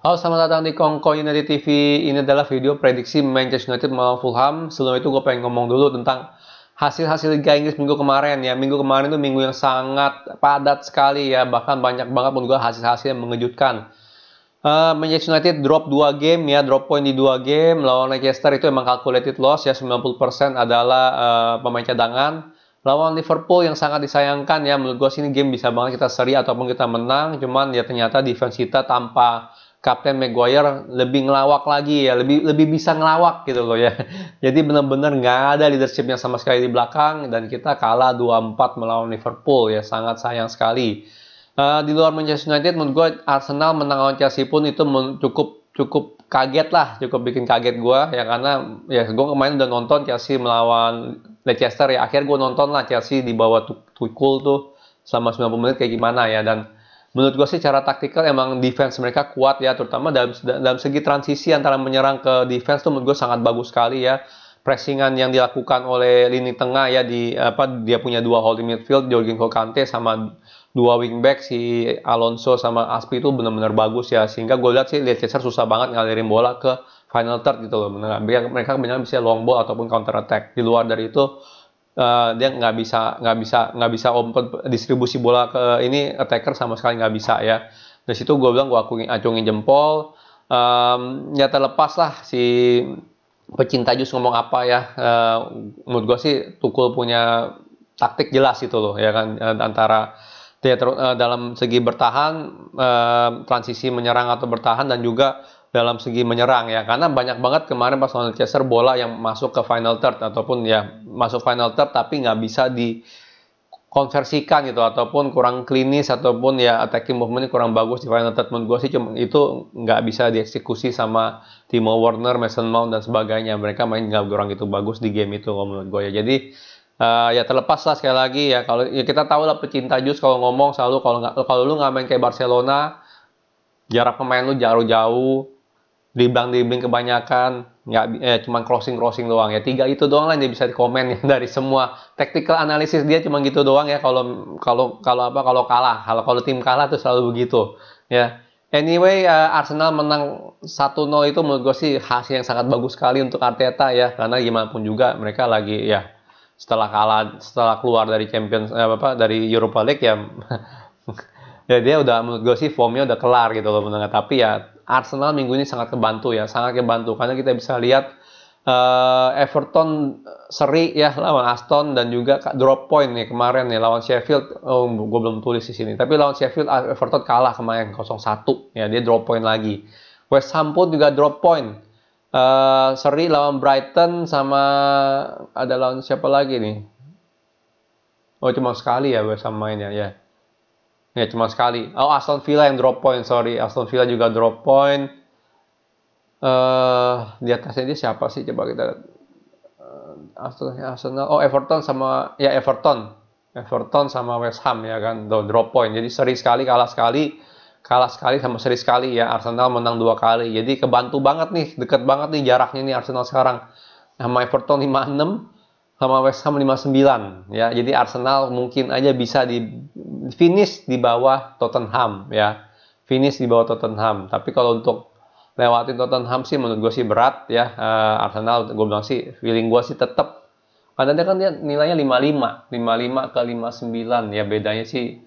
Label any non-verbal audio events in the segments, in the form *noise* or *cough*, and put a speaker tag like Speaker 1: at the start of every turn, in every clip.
Speaker 1: Halo, selamat datang di Kongko United TV. Ini adalah video prediksi Manchester United melawan Fulham. Sebelum itu gue pengen ngomong dulu tentang hasil-hasil Liga Inggris minggu kemarin ya. Minggu kemarin itu minggu yang sangat padat sekali ya. Bahkan banyak banget pun gue hasil-hasil yang mengejutkan. Uh, Manchester United drop 2 game ya, drop point di 2 game. Lawan Leicester itu emang calculated loss ya, 90% adalah uh, pemain cadangan. Lawan Liverpool yang sangat disayangkan ya, menurut gue sih ini game bisa banget kita seri ataupun kita menang. Cuman ya ternyata defense kita tanpa Kapten Maguire lebih ngelawak lagi ya, lebih lebih bisa ngelawak gitu loh ya. *laughs* Jadi benar-benar nggak ada leadershipnya sama sekali di belakang dan kita kalah 2-4 melawan Liverpool ya, sangat sayang sekali. Uh, di luar Manchester United menurut gue Arsenal menang lawan Chelsea pun itu cukup cukup kaget lah, cukup bikin kaget gue ya karena ya gue kemarin udah nonton Chelsea melawan Leicester ya akhir gue nonton lah Chelsea di bawah Tuchel tuh selama 90 menit kayak gimana ya dan menurut gue sih cara taktikal emang defense mereka kuat ya terutama dalam dalam segi transisi antara menyerang ke defense tuh menurut gue sangat bagus sekali ya pressingan yang dilakukan oleh lini tengah ya di apa dia punya dua holding midfield Jorginho Kante sama dua wingback si Alonso sama Aspi itu benar-benar bagus ya sehingga gue lihat sih Leicester susah banget ngalirin bola ke final third gitu loh mereka mereka benar bisa long ball ataupun counter attack di luar dari itu uh, dia nggak bisa nggak bisa nggak bisa open distribusi bola ke ini attacker sama sekali nggak bisa ya dari situ gue bilang gue akuin acungin jempol um, ya terlepas lah si pecinta jus ngomong apa ya uh, menurut gue sih Tukul punya taktik jelas itu loh ya kan eh, antara dia ter, uh, dalam segi bertahan uh, transisi menyerang atau bertahan dan juga dalam segi menyerang ya karena banyak banget kemarin pas lawan Leicester bola yang masuk ke final third ataupun ya masuk final third tapi nggak bisa dikonversikan gitu ataupun kurang klinis ataupun ya attacking movementnya kurang bagus di final third menurut gue sih cuma itu nggak bisa dieksekusi sama Timo Werner, Mason Mount dan sebagainya mereka main nggak kurang gitu bagus di game itu menurut gue ya jadi Uh, ya terlepas lah sekali lagi ya kalau ya kita tahu lah pecinta jus kalau ngomong selalu kalau nggak kalau lu nggak main kayak Barcelona jarak pemain lu jauh-jauh dribbling dribbling kebanyakan nggak eh, cuman crossing crossing doang ya tiga itu doang lah yang bisa dikomen ya *laughs* dari semua tactical analisis dia cuma gitu doang ya kalau kalau kalau apa kalau kalah kalau kalau tim kalah tuh selalu begitu ya anyway uh, Arsenal menang 1-0 itu menurut gue sih hasil yang sangat bagus sekali untuk Arteta ya karena gimana pun juga mereka lagi ya setelah kalah setelah keluar dari Champions eh, apa dari Europa League ya *laughs* ya dia udah menurut gue sih formnya udah kelar gitu loh menengah tapi ya Arsenal minggu ini sangat kebantu ya, sangat kebantu karena kita bisa lihat uh, Everton eh, seri ya lawan Aston dan juga drop point nih kemarin nih lawan Sheffield. Oh, gue belum tulis di sini. Tapi lawan Sheffield Everton kalah kemarin 0-1 ya, dia drop point lagi. West Ham pun juga drop point. Uh, seri lawan Brighton sama ada lawan siapa lagi nih? Oh cuma sekali ya West Ham mainnya ya. Ya cuma sekali. Oh Aston Villa yang drop point, sorry. Aston Villa juga drop point. Uh, di atasnya dia siapa sih? Coba kita lihat. Uh, Aston, Arsenal. Oh Everton sama ya Everton. Everton sama West Ham ya kan drop point. Jadi seri sekali kalah sekali kalah sekali sama seri sekali ya Arsenal menang dua kali. Jadi kebantu banget nih, deket banget nih jaraknya nih Arsenal sekarang. Sama Everton 5 enam sama West Ham 59 ya. Jadi Arsenal mungkin aja bisa di finish di bawah Tottenham ya. Finish di bawah Tottenham. Tapi kalau untuk lewatin Tottenham sih menurut gue sih berat ya. Uh, Arsenal gue bilang sih feeling gue sih tetap karena dia kan dia nilainya 55, 55 ke 59 ya bedanya sih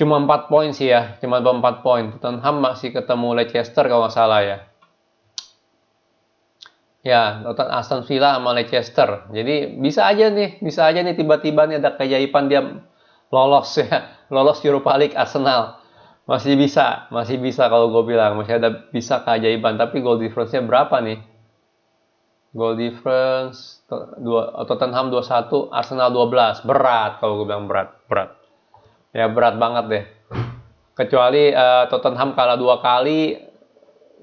Speaker 1: cuma 4 poin sih ya, cuma 4 poin. Tottenham masih ketemu Leicester kalau nggak salah ya. Ya, nonton Aston Villa sama Leicester. Jadi bisa aja nih, bisa aja nih tiba-tiba nih ada keajaiban dia lolos ya, *laughs* lolos Europa League Arsenal. Masih bisa, masih bisa kalau gue bilang, masih ada bisa keajaiban. Tapi goal difference-nya berapa nih? Goal difference dua, Tottenham 21, Arsenal 12. Berat kalau gue bilang berat, berat. Ya berat banget deh. Kecuali uh, Tottenham kalah dua kali,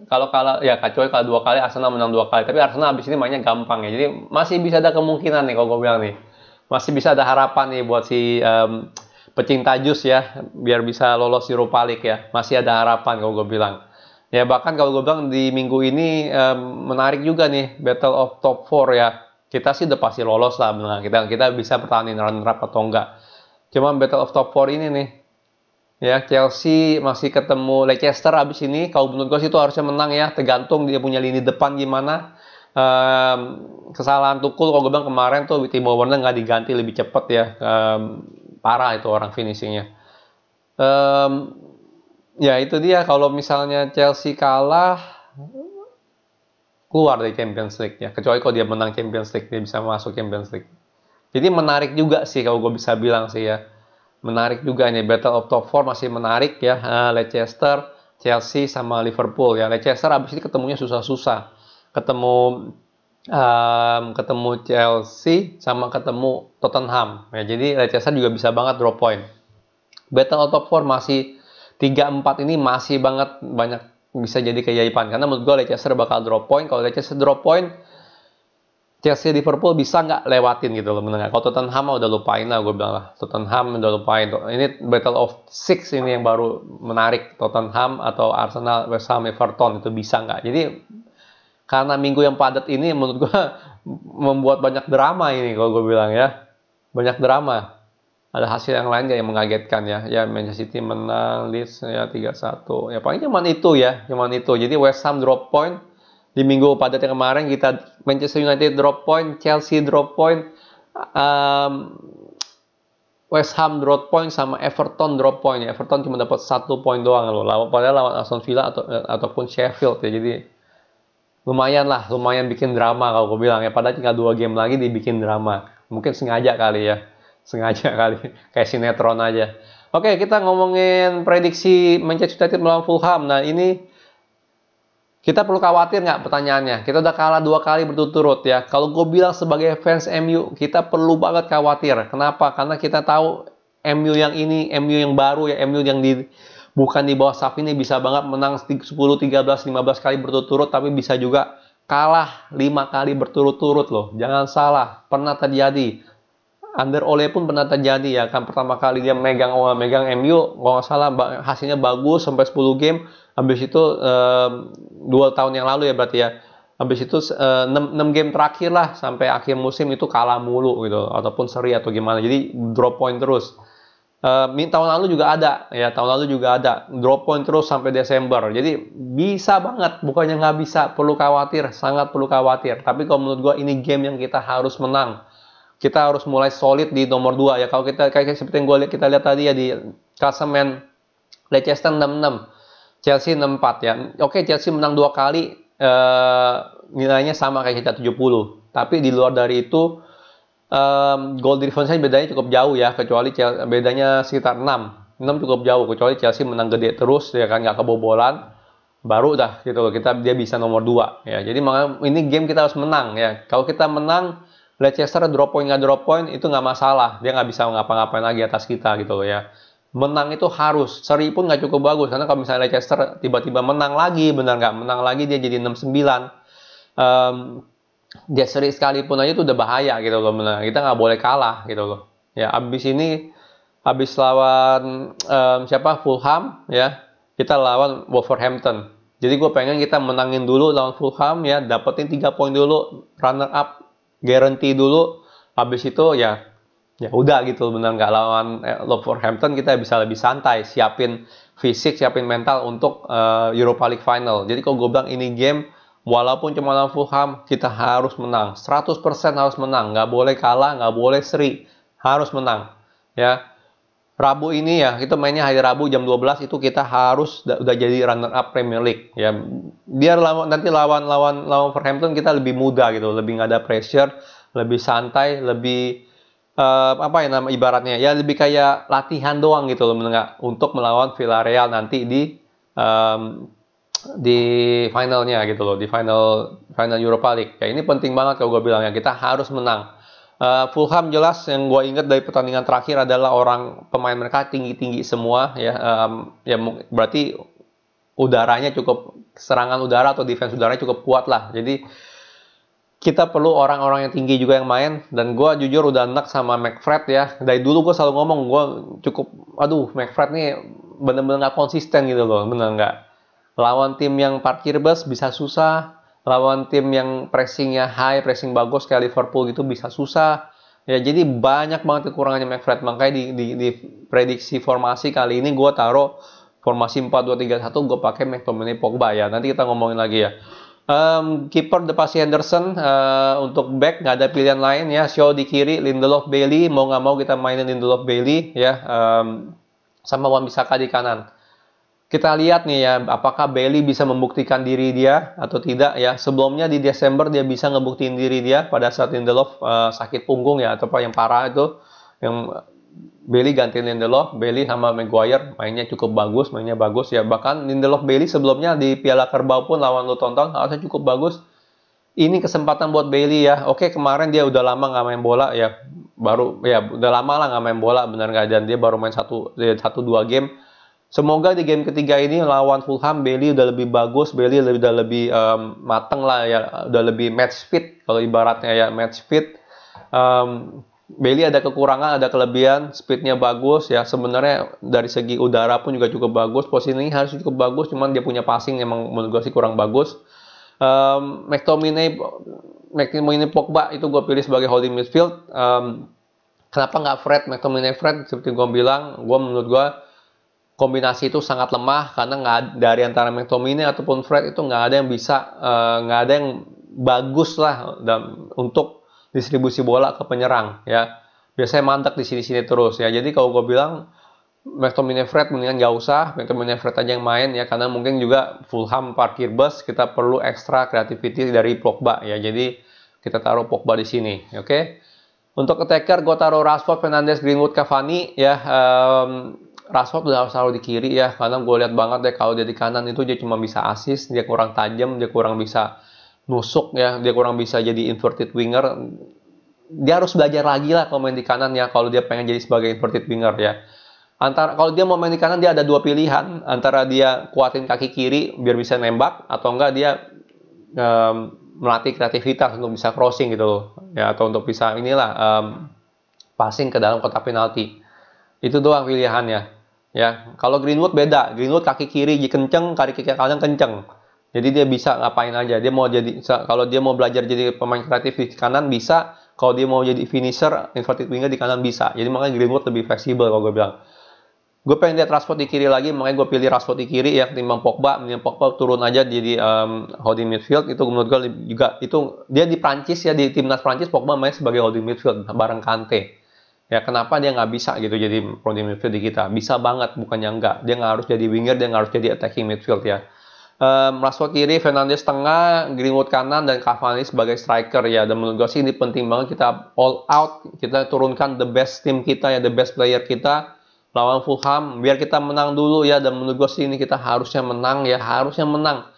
Speaker 1: kalau kalah ya kacau kalah dua kali Arsenal menang dua kali tapi Arsenal abis ini mainnya gampang ya jadi masih bisa ada kemungkinan nih kalau gue bilang nih masih bisa ada harapan nih buat si um, pecinta jus ya biar bisa lolos Europa League ya masih ada harapan kalau gue bilang ya bahkan kalau gue bilang di minggu ini um, menarik juga nih battle of top 4 ya kita sih udah pasti lolos lah benar kita kita bisa pertahanin runner up atau enggak cuman battle of top 4 ini nih Ya, Chelsea masih ketemu Leicester abis ini. Kalau menurut gue sih itu harusnya menang ya, tergantung dia punya lini depan gimana. Um, kesalahan Tukul kalau gue bilang kemarin tuh Timo Werner nggak diganti lebih cepat ya. Um, parah itu orang finishingnya. Um, ya itu dia kalau misalnya Chelsea kalah keluar dari Champions League ya. Kecuali kalau dia menang Champions League dia bisa masuk Champions League. Jadi menarik juga sih kalau gue bisa bilang sih ya menarik juga ini battle of top 4 masih menarik ya uh, Leicester, Chelsea sama Liverpool ya. Leicester abis ini ketemunya susah-susah. Ketemu um, ketemu Chelsea sama ketemu Tottenham. Ya, jadi Leicester juga bisa banget drop point. Battle of top 4 masih 3-4 ini masih banget banyak bisa jadi kejayaan karena menurut gue Leicester bakal drop point. Kalau Leicester drop point Chelsea Liverpool bisa nggak lewatin gitu loh menengah. Kalau Tottenham udah lupain lah gue bilang lah. Tottenham udah lupain. Ini battle of six ini yang baru menarik. Tottenham atau Arsenal, West Ham, Everton itu bisa nggak? Jadi karena minggu yang padat ini menurut gue *laughs* membuat banyak drama ini kalau gue bilang ya. Banyak drama. Ada hasil yang lain yang mengagetkan ya. Ya Manchester City menang, Leeds ya 3-1. Ya paling cuman itu ya, cuman itu. Jadi West Ham drop point, di minggu padat yang kemarin kita Manchester United drop point, Chelsea drop point, um, West Ham drop point sama Everton drop point. Everton cuma dapat satu poin doang loh. Lawan padahal lawan Aston Villa atau ataupun Sheffield ya. Jadi lumayan lah, lumayan bikin drama kalau gue bilang ya. Padahal tinggal dua game lagi dibikin drama. Mungkin sengaja kali ya, *laughs* sengaja kali kayak sinetron aja. Oke, kita ngomongin prediksi Manchester United melawan Fulham. Nah ini kita perlu khawatir nggak pertanyaannya? Kita udah kalah dua kali berturut-turut ya. Kalau gue bilang sebagai fans MU, kita perlu banget khawatir. Kenapa? Karena kita tahu MU yang ini, MU yang baru ya, MU yang di bukan di bawah saf ini bisa banget menang 10, 13, 15 kali berturut-turut, tapi bisa juga kalah lima kali berturut-turut loh. Jangan salah, pernah terjadi. Under Ole pun pernah terjadi ya kan pertama kali dia megang oh, megang MU kalau nggak salah hasilnya bagus sampai 10 game habis itu dua tahun yang lalu ya berarti ya habis itu uh, 6, 6 game terakhir lah sampai akhir musim itu kalah mulu gitu ataupun seri atau gimana jadi drop point terus uh, tahun lalu juga ada ya tahun lalu juga ada drop point terus sampai Desember jadi bisa banget bukannya nggak bisa perlu khawatir sangat perlu khawatir tapi kalau menurut gue ini game yang kita harus menang kita harus mulai solid di nomor 2 ya kalau kita kayak seperti yang gue lihat kita lihat tadi ya di klasemen Leicester 66 Chelsea 64 ya. Oke, Chelsea menang dua kali eh, nilainya sama kayak kita 70. Tapi di luar dari itu eh, goal difference bedanya cukup jauh ya, kecuali Chelsea, bedanya sekitar 6. 6 cukup jauh kecuali Chelsea menang gede terus ya kan nggak kebobolan baru dah gitu loh kita dia bisa nomor 2 ya. Jadi ini game kita harus menang ya. Kalau kita menang Leicester drop point nggak drop point itu nggak masalah dia nggak bisa ngapa-ngapain lagi atas kita gitu loh ya menang itu harus seri pun nggak cukup bagus karena kalau misalnya Leicester tiba-tiba menang lagi benar nggak menang lagi dia jadi 6-9 um, dia seri sekalipun aja itu udah bahaya gitu loh benar kita nggak boleh kalah gitu loh ya abis ini abis lawan um, siapa Fulham ya kita lawan Wolverhampton jadi gue pengen kita menangin dulu lawan Fulham ya dapetin tiga poin dulu runner up guarantee dulu abis itu ya ya udah gitu benar nggak lawan eh, Hampton kita bisa lebih santai siapin fisik siapin mental untuk uh, Europa League final jadi kalau gue bilang ini game walaupun cuma lawan Fulham kita harus menang 100% harus menang nggak boleh kalah nggak boleh seri harus menang ya Rabu ini ya itu mainnya hari Rabu jam 12 itu kita harus udah jadi runner up Premier League ya biar lawan nanti lawan lawan lawan Wolverhampton kita lebih mudah gitu lebih nggak ada pressure lebih santai lebih uh, apa ya nama ibaratnya ya lebih kayak latihan doang gitu loh menengah untuk melawan Villarreal nanti di um, di finalnya gitu loh di final final Europa League ya ini penting banget kalau gue bilang ya kita harus menang uh, Fulham jelas yang gue ingat dari pertandingan terakhir adalah orang pemain mereka tinggi tinggi semua ya um, ya berarti udaranya cukup serangan udara atau defense udaranya cukup kuat lah jadi kita perlu orang-orang yang tinggi juga yang main dan gue jujur udah enak sama McFred ya dari dulu gue selalu ngomong gue cukup aduh McFred nih bener-bener nggak konsisten gitu loh bener nggak lawan tim yang parkir bus bisa susah lawan tim yang pressingnya high pressing bagus kayak Liverpool gitu bisa susah ya jadi banyak banget kekurangannya McFred makanya di, di, di prediksi formasi kali ini gue taruh formasi 4-2-3-1 gue pakai McTominay Pogba ya nanti kita ngomongin lagi ya Um, The Depasi Henderson uh, untuk back nggak ada pilihan lain ya. Show di kiri, Lindelof Bailey mau nggak mau kita mainin Lindelof Bailey ya um, sama Wan Bisaka di kanan. Kita lihat nih ya apakah Bailey bisa membuktikan diri dia atau tidak ya. Sebelumnya di Desember dia bisa ngebuktiin diri dia pada saat Lindelof uh, sakit punggung ya atau apa yang parah itu yang Bailey ganti Lindelof, Bailey sama Maguire mainnya cukup bagus, mainnya bagus ya. Bahkan Lindelof Bailey sebelumnya di Piala Kerbau pun lawan lo tonton, harusnya cukup bagus. Ini kesempatan buat Bailey ya. Oke kemarin dia udah lama nggak main bola ya, baru ya udah lama lah nggak main bola benar nggak dan dia baru main satu ya, satu dua game. Semoga di game ketiga ini lawan Fulham Bailey udah lebih bagus, Bailey lebih udah lebih um, mateng lah ya, udah lebih match fit kalau ibaratnya ya match fit. Um, Bailey ada kekurangan, ada kelebihan, speednya bagus ya. Sebenarnya dari segi udara pun juga cukup bagus, posisi ini harus cukup bagus, cuman dia punya passing emang menurut gue sih kurang bagus. Um, McTominay, McTominay Pogba itu gue pilih sebagai holding midfield. Um, kenapa nggak Fred, McTominay Fred? Seperti gue bilang, gue menurut gue kombinasi itu sangat lemah karena nggak dari antara McTominay ataupun Fred itu nggak ada yang bisa eh, nggak uh, ada yang bagus lah dan untuk distribusi bola ke penyerang ya biasanya mantap di sini-sini terus ya jadi kalau gue bilang McTominay Fred mendingan gak usah McTominay Fred aja yang main ya karena mungkin juga Fulham parkir bus kita perlu ekstra creativity dari Pogba ya jadi kita taruh Pogba di sini oke okay? untuk attacker gue taruh Rashford Fernandes Greenwood Cavani ya um, Rashford udah harus taruh di kiri ya karena gue lihat banget deh kalau dia di kanan itu dia cuma bisa assist dia kurang tajam dia kurang bisa nusuk ya dia kurang bisa jadi inverted winger dia harus belajar lagi lah kalau main di kanan ya kalau dia pengen jadi sebagai inverted winger ya antara kalau dia mau main di kanan dia ada dua pilihan antara dia kuatin kaki kiri biar bisa nembak atau enggak dia um, melatih kreativitas untuk bisa crossing gitu loh ya atau untuk bisa inilah um, passing ke dalam kotak penalti itu doang pilihannya ya kalau Greenwood beda Greenwood kaki kiri kenceng kaki kiri kanan kenceng jadi dia bisa ngapain aja. Dia mau jadi kalau dia mau belajar jadi pemain kreatif di kanan bisa. Kalau dia mau jadi finisher, inverted winger di kanan bisa. Jadi makanya Greenwood lebih fleksibel kalau gue bilang. Gue pengen lihat Rashford di kiri lagi, makanya gue pilih Rashford di kiri ya ketimbang Pogba. Mending Pogba turun aja jadi um, holding midfield. Itu menurut gue juga itu dia di Prancis ya di timnas Prancis Pogba main sebagai holding midfield bareng Kante. Ya kenapa dia nggak bisa gitu jadi holding midfield di kita? Bisa banget, bukannya enggak. Dia nggak harus jadi winger, dia nggak harus jadi attacking midfield ya Um, Rashford kiri, Fernandes tengah, Greenwood kanan, dan Cavani sebagai striker ya. Dan menurut gue sih ini penting banget kita all out, kita turunkan the best team kita ya, the best player kita lawan Fulham. Biar kita menang dulu ya, dan menurut gue sih ini kita harusnya menang ya, harusnya menang.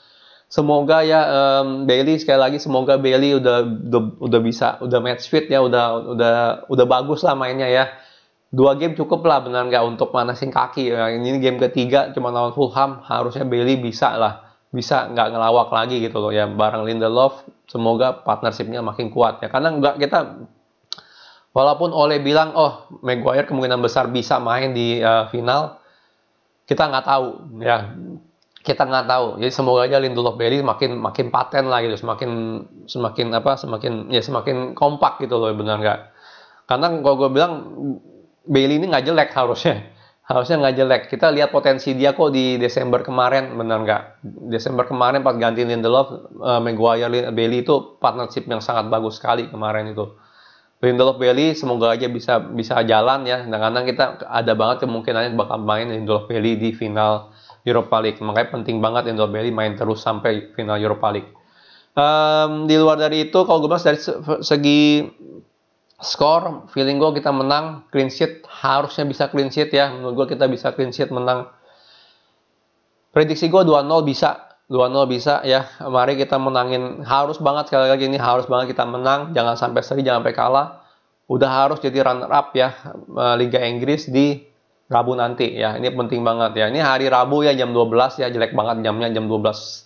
Speaker 1: Semoga ya um, Bailey sekali lagi semoga Bailey udah, udah udah bisa udah match fit ya udah udah udah bagus lah mainnya ya dua game cukup lah benar nggak untuk manasin kaki ya ini game ketiga cuma lawan Fulham harusnya Bailey bisa lah bisa nggak ngelawak lagi gitu loh ya bareng Lindelof semoga partnershipnya makin kuat ya karena nggak kita walaupun Oleh bilang oh Maguire kemungkinan besar bisa main di uh, final kita nggak tahu ya kita nggak tahu jadi semoga aja Lindelof Bailey makin makin paten lah gitu semakin semakin apa semakin ya semakin kompak gitu loh benar nggak karena kalau gue bilang Bailey ini nggak jelek harusnya harusnya nggak jelek. Kita lihat potensi dia kok di Desember kemarin, benar nggak? Desember kemarin pas ganti Lindelof, uh, Maguire, Bailey itu partnership yang sangat bagus sekali kemarin itu. Lindelof Bailey semoga aja bisa bisa jalan ya. Kadang-kadang kita ada banget kemungkinannya bakal main Lindelof Bailey di final Europa League. Makanya penting banget Lindelof Bailey main terus sampai final Europa League. Um, di luar dari itu, kalau gue bahas dari segi skor feeling gue kita menang clean sheet harusnya bisa clean sheet ya menurut gue kita bisa clean sheet menang prediksi gue 2-0 bisa 2-0 bisa ya mari kita menangin harus banget sekali lagi ini harus banget kita menang jangan sampai seri jangan sampai kalah udah harus jadi runner up ya eh, Liga Inggris di Rabu nanti ya ini penting banget ya ini hari Rabu ya jam 12 ya jelek banget jamnya jam 12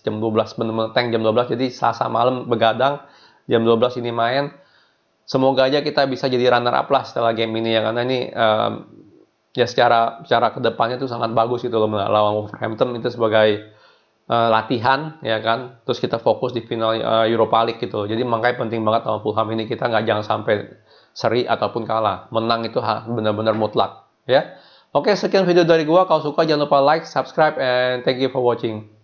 Speaker 1: jam 12 bener-bener tank jam 12 jadi Selasa malam begadang jam 12 ini main semoga aja kita bisa jadi runner up lah setelah game ini ya karena ini um, ya secara secara kedepannya tuh sangat bagus gitu loh melawan Wolverhampton itu sebagai uh, latihan ya kan terus kita fokus di final uh, Europa League gitu jadi makanya penting banget sama Fulham ini kita nggak jangan sampai seri ataupun kalah menang itu benar-benar mutlak ya oke sekian video dari gua kalau suka jangan lupa like subscribe and thank you for watching